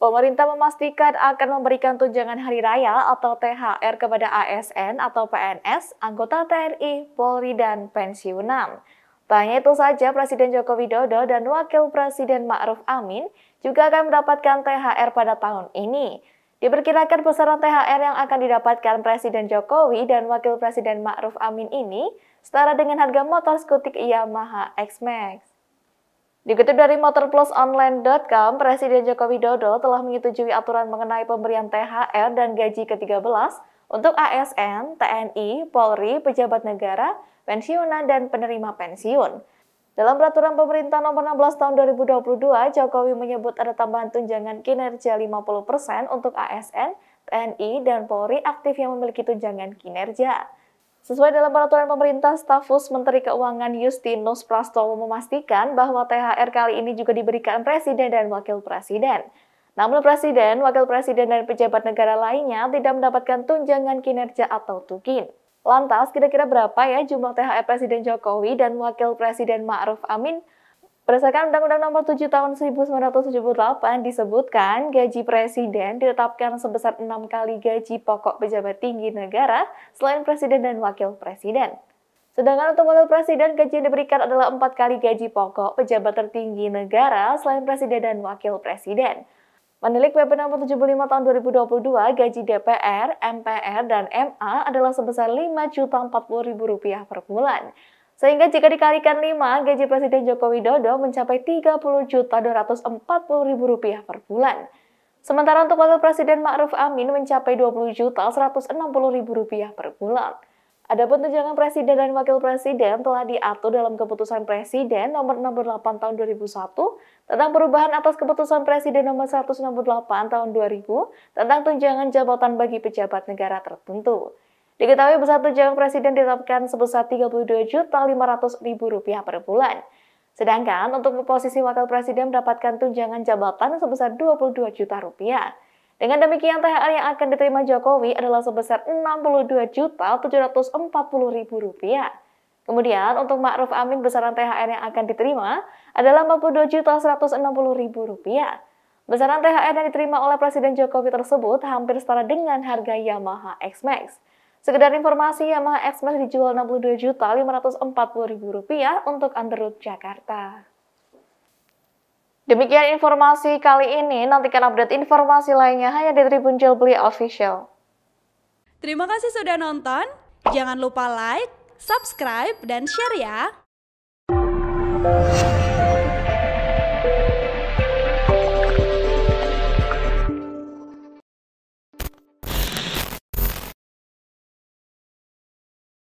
Pemerintah memastikan akan memberikan tunjangan hari raya atau THR kepada ASN atau PNS, anggota TNI, Polri, dan pensiunan. Tanya itu saja, Presiden Joko Widodo dan Wakil Presiden Ma'ruf Amin juga akan mendapatkan THR pada tahun ini. Diperkirakan besaran THR yang akan didapatkan Presiden Jokowi dan Wakil Presiden Ma'ruf Amin ini setara dengan harga motor skutik Yamaha X-Max. Dikutip dari motorplusonline.com, Presiden Joko Widodo telah menyetujui aturan mengenai pemberian THR dan gaji ke-13 untuk ASN, TNI, Polri, pejabat negara, pensiunan, dan penerima pensiun. Dalam peraturan pemerintah nomor 16 tahun 2022, Jokowi menyebut ada tambahan tunjangan kinerja 50% untuk ASN, TNI, dan Polri aktif yang memiliki tunjangan kinerja. Sesuai dalam peraturan pemerintah, stafus Menteri Keuangan Justinus Prastowo memastikan bahwa THR kali ini juga diberikan Presiden dan Wakil Presiden. Namun Presiden, Wakil Presiden, dan pejabat negara lainnya tidak mendapatkan tunjangan kinerja atau tukin. Lantas, kira-kira berapa ya jumlah THR Presiden Jokowi dan Wakil Presiden Ma'ruf Amin Berdasarkan Undang-Undang Nomor 7 Tahun 1978 disebutkan gaji presiden ditetapkan sebesar 6 kali gaji pokok pejabat tinggi negara selain presiden dan wakil presiden. Sedangkan untuk wakil presiden gaji yang diberikan adalah 4 kali gaji pokok pejabat tertinggi negara selain presiden dan wakil presiden. Menilik PP nomor 75 tahun 2022, gaji DPR, MPR, dan MA adalah sebesar rp rupiah per bulan. Sehingga jika dikalikan 5, gaji Presiden Joko Widodo mencapai 30.240.000 rupiah per bulan. Sementara untuk Wakil Presiden Ma'ruf Amin mencapai 20.160.000 rupiah per bulan. Adapun tunjangan presiden dan wakil presiden telah diatur dalam keputusan presiden nomor 68 tahun 2001 tentang perubahan atas keputusan presiden nomor 168 tahun 2000 tentang tunjangan jabatan bagi pejabat negara tertentu. Diketahui bersatu tunjangan presiden ditetapkan sebesar Rp32.500.000 per bulan. Sedangkan untuk posisi wakil presiden mendapatkan tunjangan jabatan sebesar Rp22 juta rupiah. Dengan demikian THR yang akan diterima Jokowi adalah sebesar Rp62.740.000. Kemudian untuk Ma'ruf Amin besaran THR yang akan diterima adalah Rp42.160.000. Besaran THR yang diterima oleh Presiden Jokowi tersebut hampir setara dengan harga Yamaha X-Max. Sekedar informasi, Yamaha X-Max dijual Rp62.540.000 untuk Android Jakarta. Demikian informasi kali ini, nantikan update informasi lainnya hanya di Tribun Beli Official. Terima kasih sudah nonton, jangan lupa like, subscribe, dan share ya!